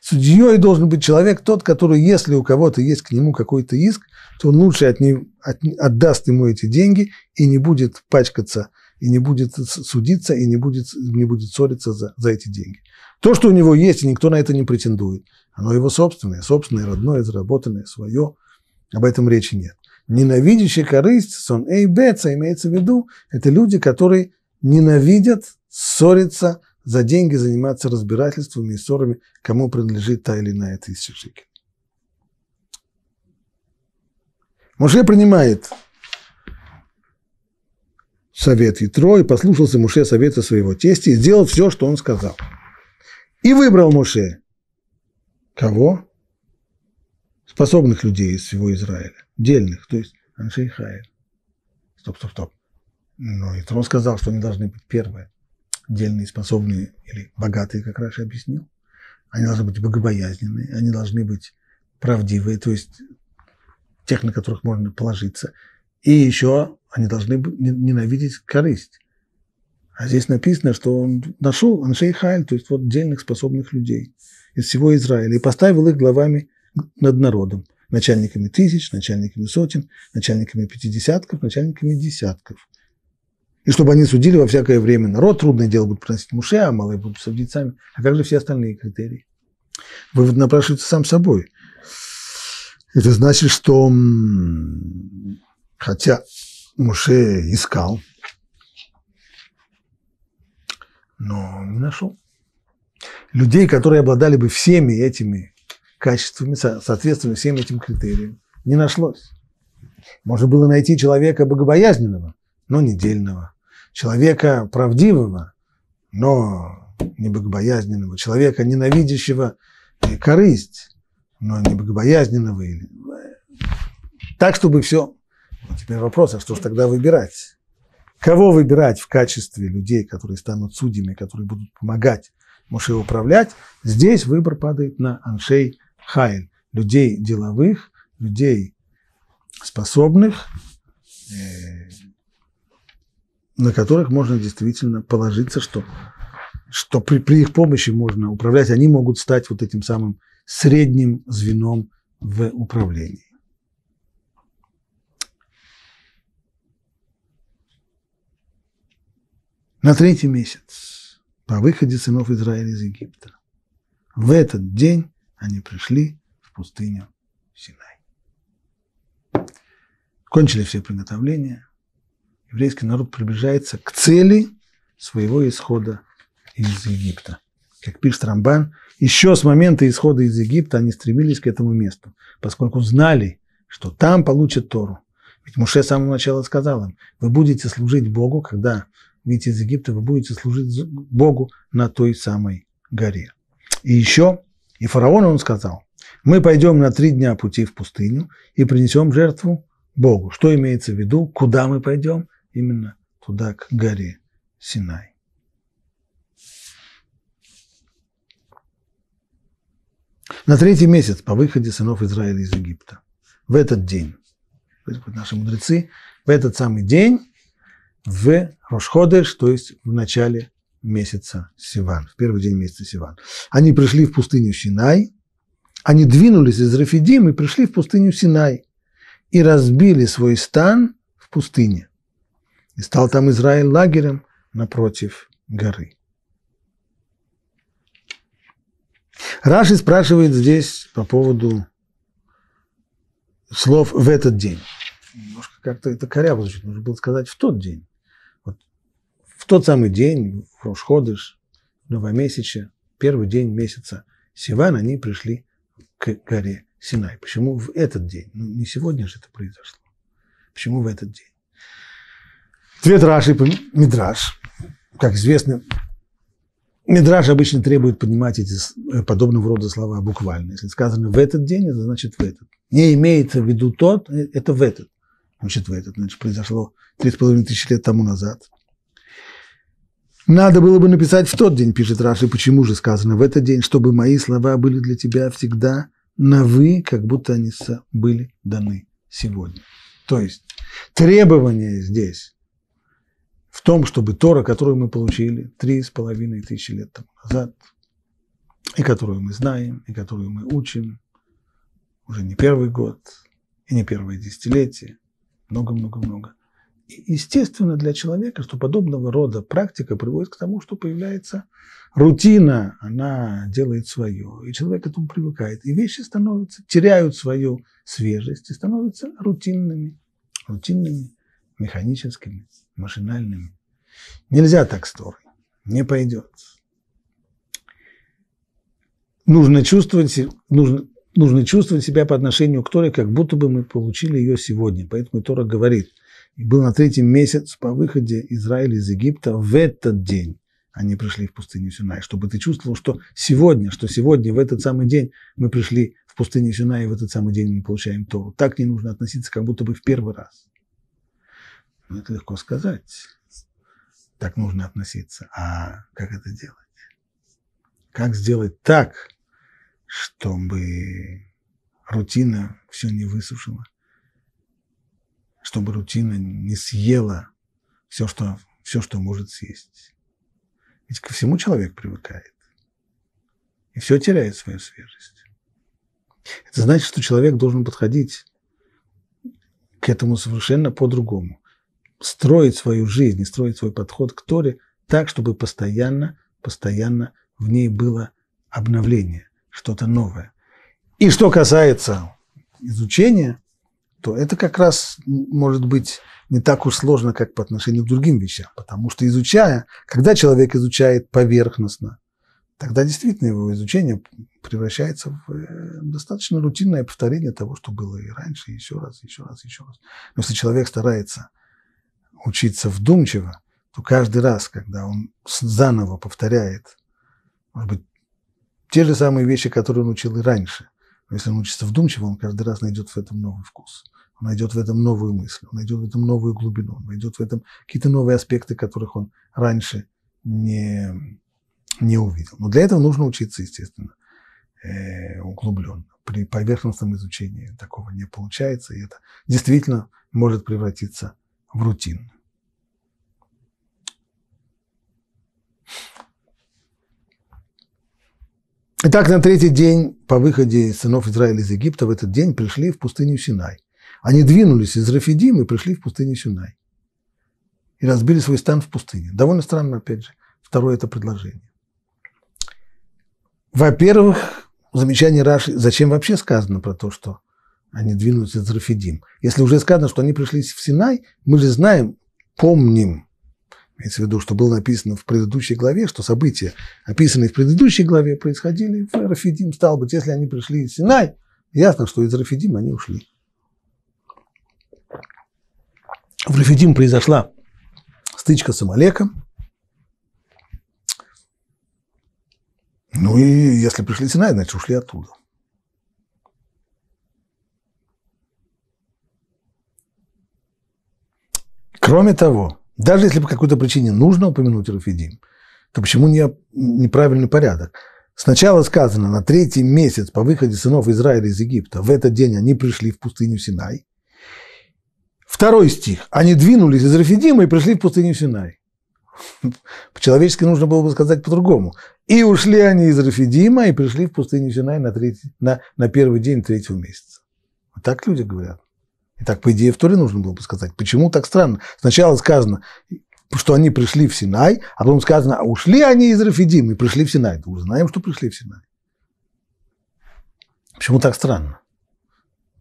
Судьей должен быть человек тот, который, если у кого-то есть к нему какой-то иск, то он лучше от не, от, отдаст ему эти деньги и не будет пачкаться, и не будет судиться, и не будет, не будет ссориться за, за эти деньги. То, что у него есть, и никто на это не претендует, оно его собственное, собственное, родное, заработанное, свое. Об этом речи нет. Ненавидящий корысть, сон эйбеца, имеется в виду, это люди, которые ненавидят ссориться, за деньги заниматься разбирательствами и ссорами, кому принадлежит та или иная тысяча шекелей. Муше принимает совет Ятро и послушался Муше совета своего тестя и сделал все, что он сказал. И выбрал Муше кого? Способных людей из всего Израиля, дельных, то есть Аншейхаэль. Стоп, стоп, стоп. Но Ятро сказал, что они должны быть первые дельные, способные или богатые, как раньше объяснил. Они должны быть богобоязненные, они должны быть правдивые, то есть тех, на которых можно положиться. И еще они должны ненавидеть корысть. А здесь написано, что он нашел Аншей Хайль, то есть вот дельных способных людей из всего Израиля, и поставил их главами над народом, начальниками тысяч, начальниками сотен, начальниками пятидесятков, начальниками десятков и чтобы они судили во всякое время. Народ трудное дело будет приносить муше, а малые будут судить сами. А как же все остальные критерии? Вывод напрашивается сам собой. Это значит, что хотя Муше искал, но не нашел. Людей, которые обладали бы всеми этими качествами, соответственно, всем этим критериям, не нашлось. Можно было найти человека богобоязненного, но недельного, человека правдивого, но не богобоязненного, человека ненавидящего э, корысть, но не богобоязненного. Или... Так, чтобы все. Но теперь вопрос, а что же тогда выбирать? Кого выбирать в качестве людей, которые станут судьями, которые будут помогать Муше управлять? Здесь выбор падает на Аншей Хайль. Людей деловых, людей способных, э, на которых можно действительно положиться, что, что при, при их помощи можно управлять, они могут стать вот этим самым средним звеном в управлении. На третий месяц, по выходе сынов Израиля из Египта, в этот день они пришли в пустыню Синай. Кончили все приготовления, еврейский народ приближается к цели своего исхода из Египта. Как пишет Рамбан, еще с момента исхода из Египта они стремились к этому месту, поскольку знали, что там получат Тору. Ведь Муше с самого начала сказал им, вы будете служить Богу, когда выйдете из Египта, вы будете служить Богу на той самой горе. И еще, и фараон он сказал, мы пойдем на три дня пути в пустыню и принесем жертву Богу. Что имеется в виду? Куда мы пойдем? именно туда, к горе Синай. На третий месяц по выходе сынов Израиля из Египта. В этот день, наши мудрецы, в этот самый день, в Рошходеш, то есть в начале месяца Сиван, в первый день месяца Сиван. Они пришли в пустыню Синай, они двинулись из Рафидим и пришли в пустыню Синай и разбили свой стан в пустыне. И стал там Израиль лагерем напротив горы. Раши спрашивает здесь по поводу слов в этот день. Немножко как-то это коряво звучит, нужно было сказать в тот день. Вот в тот самый день, в Рошходыш, Новомесяча, первый день месяца Сиван, они пришли к горе Синай. Почему в этот день? Ну, не сегодня же это произошло. Почему в этот день? Цвет Раши, Мидраш, как известно, Мидраш обычно требует поднимать эти э, подобного рода слова буквально. Если сказано в этот день, это значит в этот. Не имеется в виду тот, э, это в этот. Значит, в этот. Значит, произошло 3,5 тысячи лет тому назад. Надо было бы написать в тот день, пишет Раши, почему же сказано в этот день, чтобы мои слова были для тебя всегда на «вы», как будто они были даны сегодня. То есть требование здесь в том, чтобы Тора, которую мы получили три с половиной тысячи лет тому назад, и которую мы знаем, и которую мы учим, уже не первый год, и не первое десятилетие, много-много-много. И естественно для человека, что подобного рода практика приводит к тому, что появляется рутина, она делает свое, и человек к этому привыкает, и вещи становятся, теряют свою свежесть и становятся рутинными, рутинными, механическими машинальными. Нельзя так с Торой, не пойдет. Нужно чувствовать, нужно, нужно чувствовать себя по отношению к Торе, как будто бы мы получили ее сегодня. Поэтому Тора говорит, и был на третий месяц по выходе Израиля из Египта в этот день они пришли в пустыню Синай, чтобы ты чувствовал, что сегодня, что сегодня, в этот самый день мы пришли в пустыню Синай, и в этот самый день мы получаем Тору. Так не нужно относиться, как будто бы в первый раз. Ну, это легко сказать. Так нужно относиться. А как это делать? Как сделать так, чтобы рутина все не высушила? Чтобы рутина не съела все, что, все, что может съесть? Ведь ко всему человек привыкает. И все теряет свою свежесть. Это значит, что человек должен подходить к этому совершенно по-другому строить свою жизнь и строить свой подход к Торе так, чтобы постоянно, постоянно в ней было обновление, что-то новое. И что касается изучения, то это как раз может быть не так уж сложно, как по отношению к другим вещам, потому что изучая, когда человек изучает поверхностно, тогда действительно его изучение превращается в э, достаточно рутинное повторение того, что было и раньше, еще раз, еще раз, еще раз. Но если человек старается учиться вдумчиво, то каждый раз, когда он заново повторяет, может быть, те же самые вещи, которые он учил и раньше, но если он учится вдумчиво, он каждый раз найдет в этом новый вкус, он найдет в этом новую мысль, он найдет в этом новую глубину, он найдет в этом какие-то новые аспекты, которых он раньше не, не увидел. Но для этого нужно учиться, естественно, э, углубленно. При поверхностном изучении такого не получается, и это действительно может превратиться в в рутинную. Итак, на третий день по выходе сынов Израиля из Египта в этот день пришли в пустыню Синай. Они двинулись из Рафидим и пришли в пустыню Синай. И разбили свой стан в пустыне. Довольно странно, опять же, второе это предложение. Во-первых, замечание Раши, зачем вообще сказано про то, что они двинулись из Рафидим. Если уже сказано, что они пришли в Синай, мы же знаем, помним, имеется в виду, что было написано в предыдущей главе, что события, описанные в предыдущей главе, происходили в Рафидим. стал быть, если они пришли из Синай, ясно, что из Рафидим они ушли. В Рафидим произошла стычка с Амалеком. Ну и если пришли Синай, значит, ушли оттуда. Кроме того, даже если по какой-то причине нужно упомянуть Рафидим, то почему не, неправильный порядок? Сначала сказано, на третий месяц по выходе сынов Израиля из Египта, в этот день они пришли в пустыню Синай. Второй стих. Они двинулись из Рафидима и пришли в пустыню Синай. По-человечески нужно было бы сказать по-другому. И ушли они из Рафидима и пришли в пустыню Синай на, третий, на, на первый день третьего месяца. Вот так люди говорят. И так по идее, в туре нужно было бы сказать, почему так странно. Сначала сказано, что они пришли в Синай, а потом сказано, а ушли они из Рафидим и пришли в Синай. Мы знаем, что пришли в Синай. Почему так странно?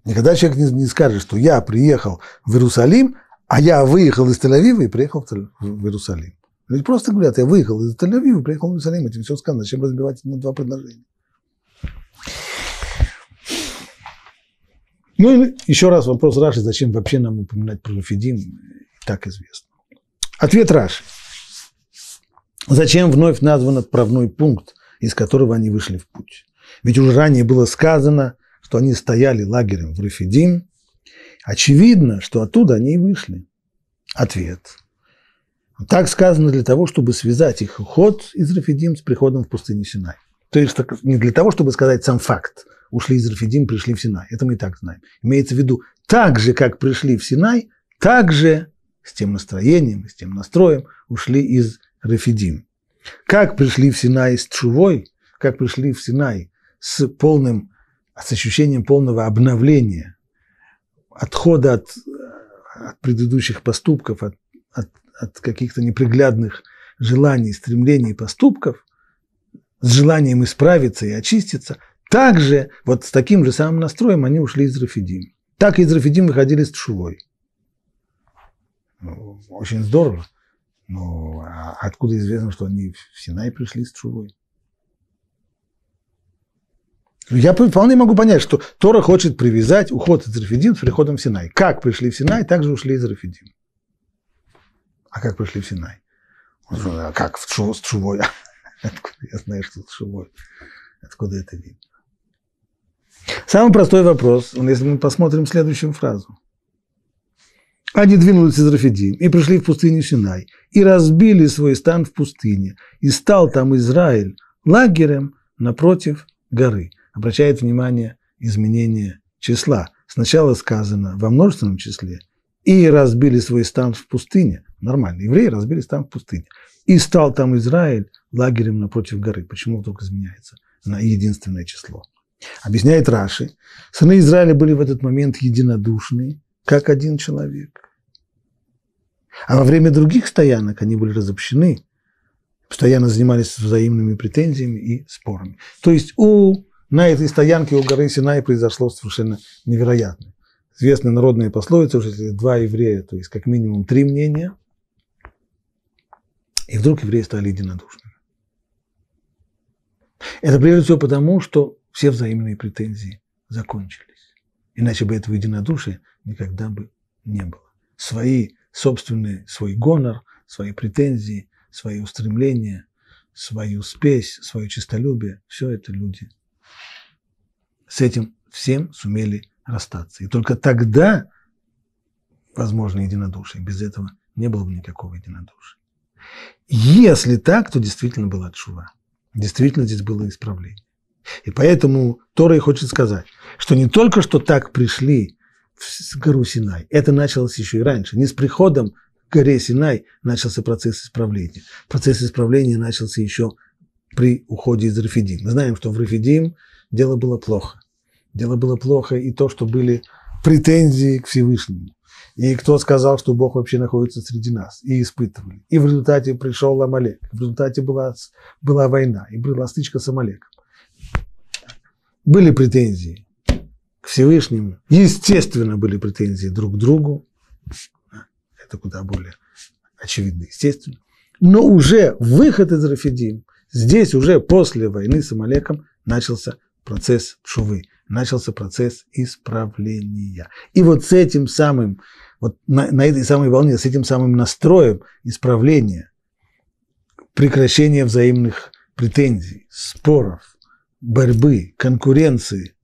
Никогда человек не, не скажет, что я приехал в Иерусалим, а я выехал из Тель-Авива и приехал в, в Иерусалим. Люди просто говорят, я выехал из Тель-Авива и приехал в Иерусалим, этим все сказано, зачем разбивать на два предложения. Ну, и еще раз вопрос Раши, зачем вообще нам упоминать про Рафидим, и так известно. Ответ Раши. Зачем вновь назван отправной пункт, из которого они вышли в путь? Ведь уже ранее было сказано, что они стояли лагерем в Рафидим. Очевидно, что оттуда они и вышли. Ответ. Так сказано для того, чтобы связать их уход из Рафидим с приходом в пустыню Синай. То есть не для того, чтобы сказать сам факт. Ушли из Рафидим, пришли в Синай. Это мы и так знаем. Имеется в виду, так же, как пришли в Синай, так же с тем настроением, с тем настроем ушли из Рафидим. Как пришли в Синай с Чувой, как пришли в Синай с полным, с ощущением полного обновления, отхода от, э, от предыдущих поступков, от, от, от каких-то неприглядных желаний, стремлений поступков, с желанием исправиться и очиститься, также вот с таким же самым настроем они ушли из Рафидим. Так из Рафидим выходили с Тшувой. Ну, очень здорово. Но ну, а откуда известно, что они в Синай пришли с Тшувой? Ну, я вполне могу понять, что Тора хочет привязать уход из Рафидим с приходом в Синай. Как пришли в Синай, так же ушли из Рафидим. А как пришли в Синай? А как с Тшувой? Откуда я знаю, что это шумой? Откуда это видно? Самый простой вопрос, ну, если мы посмотрим следующую фразу. Они двинулись из Рафидим и пришли в пустыню Синай, и разбили свой стан в пустыне, и стал там Израиль лагерем напротив горы. Обращает внимание изменение числа. Сначала сказано во множественном числе, и разбили свой стан в пустыне. Нормально, евреи разбили стан в пустыне. И стал там Израиль лагерем напротив горы. Почему вдруг изменяется? На единственное число. Объясняет Раши. Сыны Израиля были в этот момент единодушны, как один человек. А во время других стоянок они были разобщены, постоянно занимались взаимными претензиями и спорами. То есть у, на этой стоянке у горы Синай произошло совершенно невероятное. Известная народная пословица, что если два еврея, то есть как минимум три мнения – и вдруг евреи стали единодушными. Это прежде всего потому, что все взаимные претензии закончились. Иначе бы этого единодушия никогда бы не было. Свои собственные, свой гонор, свои претензии, свои устремления, свою спесь, свое честолюбие, все это люди с этим всем сумели расстаться. И только тогда возможно единодушие. Без этого не было бы никакого единодушия. Если так, то действительно была чува. Действительно здесь было исправление. И поэтому Тора и хочет сказать, что не только что так пришли в гору Синай, это началось еще и раньше. Не с приходом к горе Синай начался процесс исправления. Процесс исправления начался еще при уходе из Рафидим. Мы знаем, что в Рафидим дело было плохо. Дело было плохо и то, что были претензии к Всевышнему и кто сказал, что Бог вообще находится среди нас, и испытывали. И в результате пришел Амалек, в результате была, была война, и была стычка с Амалеком. Были претензии к Всевышнему, естественно, были претензии друг к другу, это куда более очевидно, естественно. Но уже выход из Рафидим, здесь уже после войны с Амалеком начался процесс Шувы – начался процесс исправления. И вот с этим самым, вот на, на этой самой волне, с этим самым настроем исправления, прекращения взаимных претензий, споров, борьбы, конкуренции,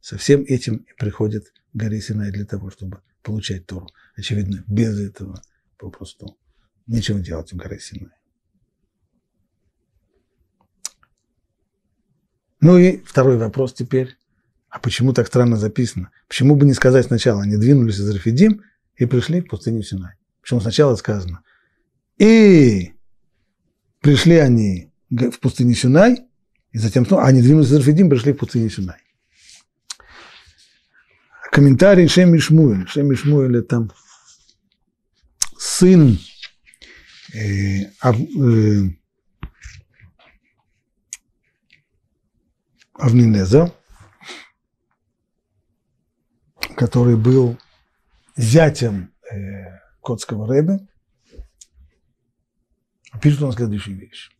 со всем этим и приходит Гори Синай для того, чтобы получать Тору. Очевидно, без этого попросту нечего делать в горы Синай. Ну и второй вопрос теперь. А почему так странно записано? Почему бы не сказать сначала, они двинулись из Рафидим и пришли в пустыню Синай? Почему сначала сказано? И пришли они в пустыню Синай, и затем снова, а они двинулись из Рафидим, пришли в пустыню Синай. Комментарий Шеми Шмуэль. Шеми Шмуэль – это сын э, Ав, э, Авнинеза, который был зятем э, Котского Рэбе, а пишет он следующую вещь.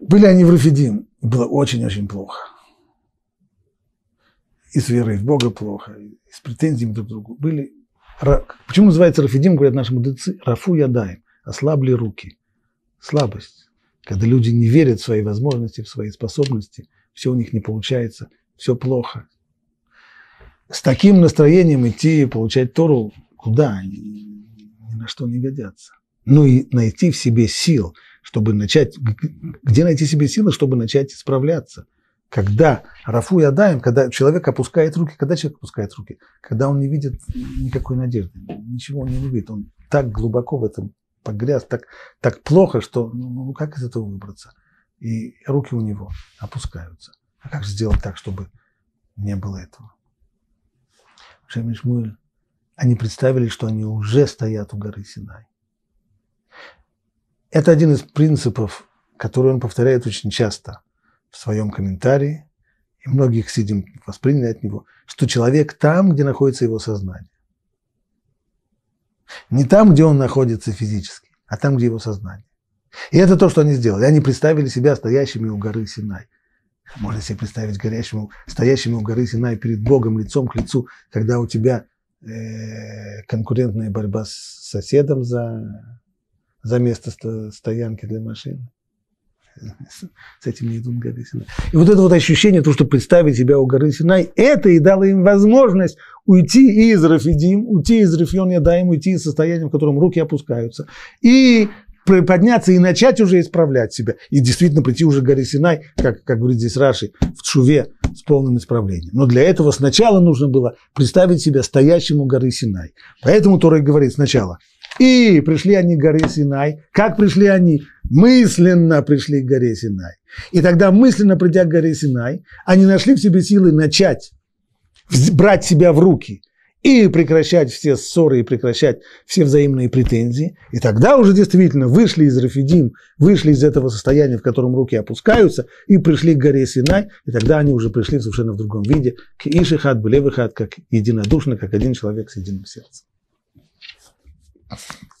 Были они в Рафидим, было очень-очень плохо. И с верой в Бога плохо, и с претензиями друг к другу. Были... Почему называется Рафидим, говорят наши мудрецы, Рафу Ядаем, ослабли руки. Слабость. Когда люди не верят в свои возможности, в свои способности, все у них не получается – все плохо. С таким настроением идти и получать Тору куда? Ни на что не годятся. Ну и найти в себе сил, чтобы начать... Где найти себе силы, чтобы начать исправляться? Когда Рафу и Адаем, когда человек опускает руки, когда человек опускает руки, когда он не видит никакой надежды, ничего он не видит, он так глубоко в этом погряз, так, так плохо, что ну, ну как из этого выбраться? И руки у него опускаются. А как сделать так, чтобы не было этого? Шем и Шмуэль, они представили, что они уже стоят у горы Синай. Это один из принципов, который он повторяет очень часто в своем комментарии, и многих сидим восприняли от него, что человек там, где находится его сознание. Не там, где он находится физически, а там, где его сознание. И это то, что они сделали. Они представили себя стоящими у горы Синай. Можно себе представить горящему, стоящему в горы Синай перед Богом лицом к лицу, когда у тебя э, конкурентная борьба с соседом за, за место стоянки для машин. С этим не идут горы Синай. И вот это вот ощущение, то, что представить себя у горы Синай, это и дало им возможность уйти из Рафидим, уйти из Рафион Ядаем, уйти из состояния, в котором руки опускаются. И подняться и начать уже исправлять себя. И действительно прийти уже к горе Синай, как, как говорит здесь Раши, в Чуве с полным исправлением. Но для этого сначала нужно было представить себя стоящим горы Синай. Поэтому Торой говорит сначала. И пришли они к горе Синай. Как пришли они? Мысленно пришли к горе Синай. И тогда, мысленно придя к горе Синай, они нашли в себе силы начать брать себя в руки – и прекращать все ссоры, и прекращать все взаимные претензии. И тогда уже действительно вышли из Рафидим, вышли из этого состояния, в котором руки опускаются, и пришли к горе Синай, и тогда они уже пришли совершенно в другом виде, к Ишихат, Белевихат, как единодушно, как один человек с единым сердцем.